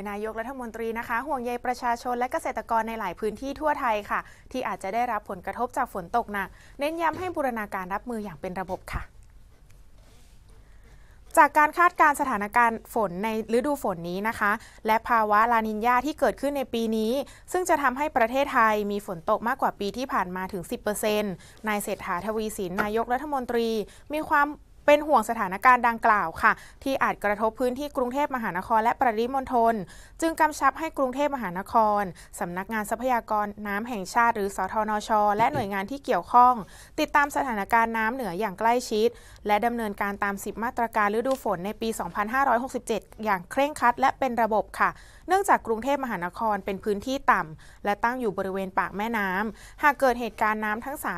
ยนายกรัฐมนตรีนะคะ ห่วงใยประชาชนและเกษตรกรในหลายพื้นที่ทั่วไทยค่ะที่อาจจะได้รับผลกระทบจากฝนตกหนักเน้นย้ำให้บูรณาการรับมืออย่างเป็นระบบค่ะ จากการคาดการสถานการณ์ฝนในฤดูฝนนี้นะคะ และภาวะลานินยาที่เกิดขึ้นในปีนี้ ซึ่งจะทำให้ประเทศไทยมีฝนตกมากกว่าปีที่ผ่านมาถึง 10%นายเศรษฐาทวีสินนายกรัฐมนตรีมีความเป็นห่วงสถานการณ์ดังกล่าวค่ะ ที่อาจกระทบพื้นที่กรุงเทพมหานคร และปริมณฑลจึงกำชับให้กรุงเทพมหานครสำนักงานทรัพยากรน้ำแห่งชาติหรือสทนช และหน่วยงานที่เกี่ยวข้อง ติดตามสถานการณ์น้ำเหนืออย่างใกล้ชิด และดำเนินการตาม 10มาตรการฤดูฝนในปี 2567 อย่างเคร่งครัดและเป็นระบบค่ะ เนื่องจากกรุงเทพมหานครเป็นพื้นที่ต่ำและตั้งอยู่บริเวณปากแม่น้ำหากเกิดเหตุการณ์น้ำทั้ง3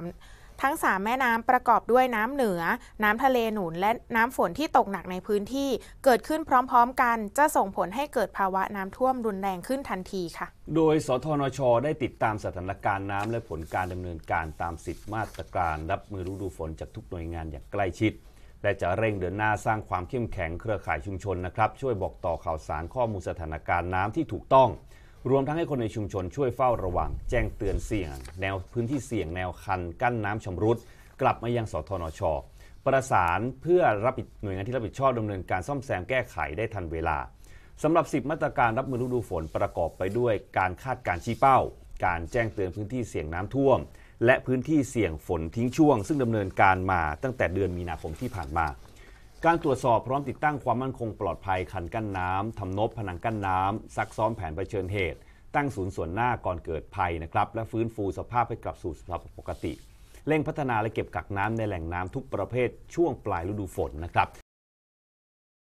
ทั้ง 3 แม่น้ำประกอบด้วยน้ำเหนือ น้ำทะเลหนุนและน้ำฝนที่ตกหนักในพื้นที่ เกิดขึ้นพร้อมๆ กัน จะส่งผลให้เกิดภาวะน้ำท่วมรุนแรงขึ้นทันทีค่ะ โดย สทนช ได้ติดตามสถานการณ์น้ำ และผลการดำเนินการตามสิทธิมาตรการ รับมือฤดูฝนจากทุกหน่วยงานอย่างใกล้ชิดและจะเร่งเดินหน้าสร้างความเข้มแข็งเครือข่ายชุมชนนะครับ ช่วยบอกต่อข่าวสารข้อมูลสถานการณ์น้ำที่ถูกต้องรวมทั้งให้คนในชุมชนช่วยเฝ้าระวัง แจ้งเตือนเสี่ยง แนวพื้นที่เสี่ยงแนวคัน กั้นน้ำชารุด กลับมายังสทนชประสานเพื่อรับผิดหน่วยงานที่รับผิดชอบดำเนินการซ่อมแซมแก้ไขได้ทันเวลาสำหรับ 10 มาตรการรับมือฤดูฝนประกอบไปด้วยการคาดการชี้เป้าการแจ้งเตือนพื้นที่เสี่ยงน้ำท่วมและพื้นที่เสี่ยงฝนทิ้งช่วง ซึ่งดำเนินการมาตั้งแต่เดือนมีนาคมที่ผ่านมาการตรวจสอบพร้อมติดตั้งความมั่นคงปลอดภัยคันกั้นน้ำทำนบ ผนังกั้นน้ำซักซ้อมแผนเผชิญเหตุ ตั้งศูนย์ส่วนหน้าก่อนเกิดภัยนะครับ และฟื้นฟูสภาพให้กลับสู่สภาพปกติเร่งพัฒนาและเก็บกักน้ำในแหล่งน้ำทุกประเภทช่วงปลายฤดูฝนนะครับ